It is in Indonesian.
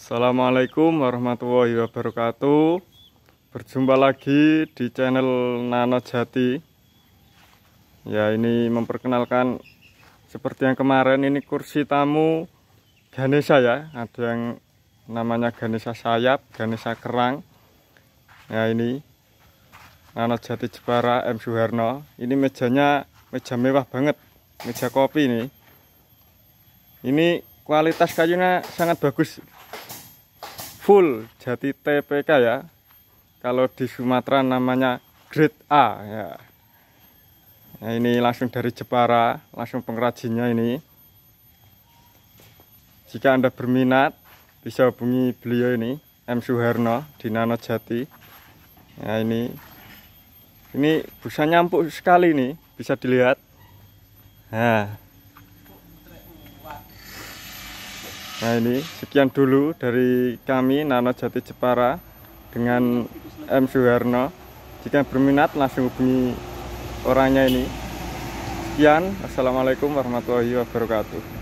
Assalamualaikum warahmatullahi wabarakatuh Berjumpa lagi di channel Nano Jati Ya ini memperkenalkan Seperti yang kemarin ini kursi tamu Ganesha ya Ada yang namanya Ganesha sayap, Ganesha kerang Ya ini Nano Jati Jepara M. Suharno Ini mejanya meja mewah banget Meja kopi nih Ini kualitas kayunya sangat bagus full jati TPK ya kalau di Sumatera namanya grade A ya nah, ini langsung dari Jepara langsung pengrajinnya ini jika anda berminat bisa hubungi beliau ini M Suharno di Nano Jati nah ini ini busa nyampuk sekali nih bisa dilihat nah Nah ini sekian dulu dari kami Nano Jati Jepara dengan M Suharno. Jika berminat langsung hubungi orangnya ini. Sekian, Assalamualaikum warahmatullahi wabarakatuh.